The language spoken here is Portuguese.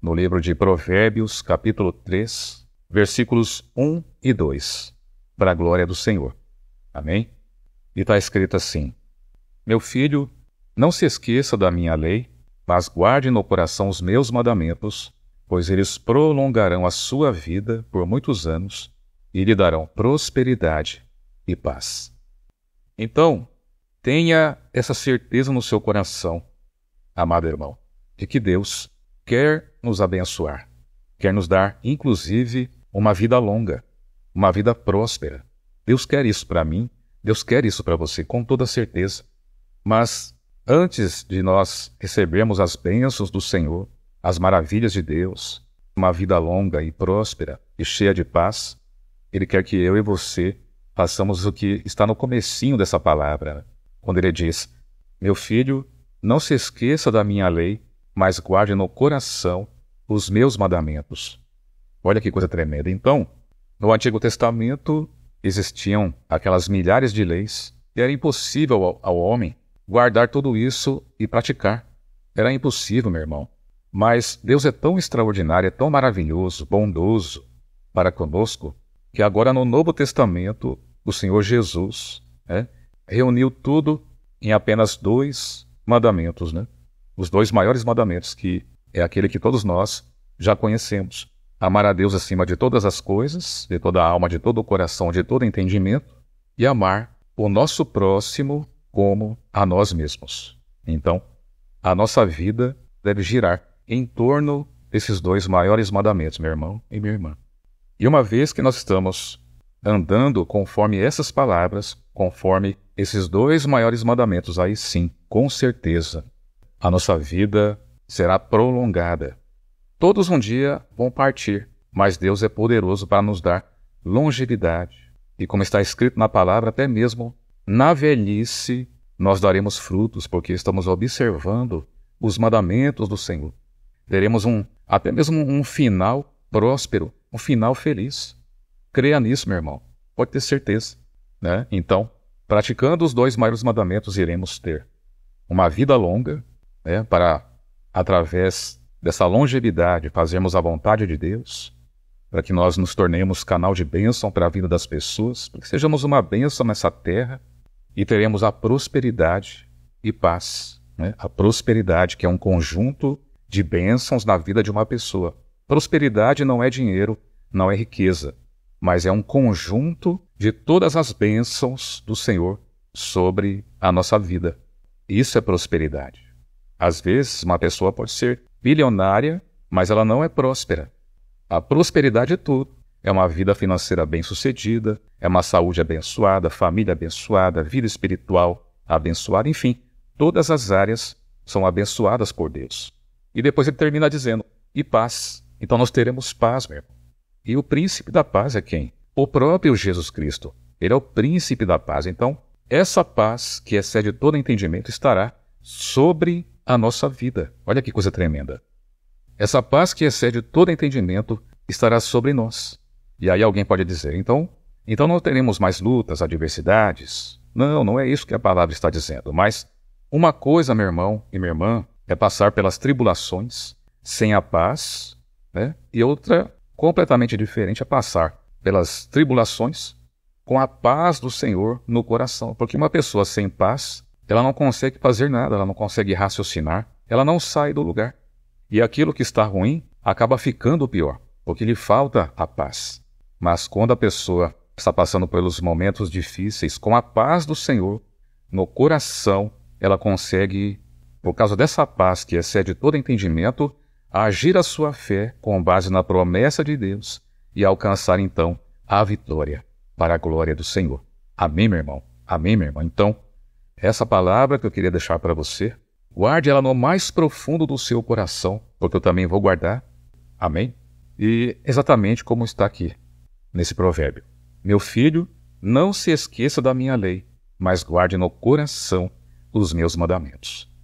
no livro de Provérbios, capítulo 3, versículos 1 e 2, para a glória do Senhor. Amém? E está escrito assim: Meu filho, não se esqueça da minha lei, mas guarde no coração os meus mandamentos, pois eles prolongarão a sua vida por muitos anos e lhe darão prosperidade e paz. Então, tenha essa certeza no seu coração, amado irmão, de que Deus quer nos abençoar, quer nos dar, inclusive, uma vida longa, uma vida próspera. Deus quer isso para mim, Deus quer isso para você, com toda certeza. Mas antes de nós recebermos as bênçãos do Senhor, as maravilhas de Deus, uma vida longa e próspera e cheia de paz, Ele quer que eu e você façamos o que está no comecinho dessa palavra, né? quando Ele diz: Meu filho, não se esqueça da minha lei mas guarde no coração os meus mandamentos. Olha que coisa tremenda. Então, no Antigo Testamento existiam aquelas milhares de leis e era impossível ao, ao homem guardar tudo isso e praticar. Era impossível, meu irmão. Mas Deus é tão extraordinário, é tão maravilhoso, bondoso para conosco, que agora no Novo Testamento, o Senhor Jesus né, reuniu tudo em apenas dois mandamentos, né? os dois maiores mandamentos, que é aquele que todos nós já conhecemos. Amar a Deus acima de todas as coisas, de toda a alma, de todo o coração, de todo entendimento, e amar o nosso próximo como a nós mesmos. Então, a nossa vida deve girar em torno desses dois maiores mandamentos, meu irmão e minha irmã. E uma vez que nós estamos andando conforme essas palavras, conforme esses dois maiores mandamentos, aí sim, com certeza, a nossa vida será prolongada. Todos um dia vão partir, mas Deus é poderoso para nos dar longevidade. E como está escrito na palavra, até mesmo na velhice nós daremos frutos, porque estamos observando os mandamentos do Senhor. Teremos um até mesmo um final próspero, um final feliz. Creia nisso, meu irmão. Pode ter certeza, né? Então, praticando os dois maiores mandamentos, iremos ter uma vida longa né, para, através dessa longevidade, fazermos a vontade de Deus, para que nós nos tornemos canal de bênção para a vida das pessoas, para que sejamos uma bênção nessa terra e teremos a prosperidade e paz. Né? A prosperidade, que é um conjunto de bênçãos na vida de uma pessoa. Prosperidade não é dinheiro, não é riqueza, mas é um conjunto de todas as bênçãos do Senhor sobre a nossa vida. Isso é prosperidade. Às vezes, uma pessoa pode ser bilionária, mas ela não é próspera. A prosperidade é tudo. É uma vida financeira bem-sucedida, é uma saúde abençoada, família abençoada, vida espiritual abençoada, enfim, todas as áreas são abençoadas por Deus. E depois ele termina dizendo: e paz. Então nós teremos paz, meu irmão. E o príncipe da paz é quem? O próprio Jesus Cristo. Ele é o príncipe da paz. Então, essa paz que excede todo entendimento estará sobre a nossa vida. Olha que coisa tremenda. Essa paz que excede todo entendimento estará sobre nós. E aí alguém pode dizer, então, então não teremos mais lutas, adversidades. Não, não é isso que a palavra está dizendo, mas uma coisa, meu irmão e minha irmã, é passar pelas tribulações sem a paz, né? E outra completamente diferente é passar pelas tribulações com a paz do Senhor no coração. Porque uma pessoa sem paz, ela não consegue fazer nada, ela não consegue raciocinar, ela não sai do lugar. E aquilo que está ruim acaba ficando pior, porque lhe falta a paz. Mas quando a pessoa está passando pelos momentos difíceis com a paz do Senhor no coração, ela consegue, por causa dessa paz que excede todo entendimento, agir a sua fé com base na promessa de Deus e alcançar então a vitória para a glória do Senhor. Amém, meu irmão? Amém, meu irmão. Então, essa palavra que eu queria deixar para você, guarde ela no mais profundo do seu coração, porque eu também vou guardar. Amém? E exatamente como está aqui, nesse provérbio: Meu filho, não se esqueça da minha lei, mas guarde no coração os meus mandamentos.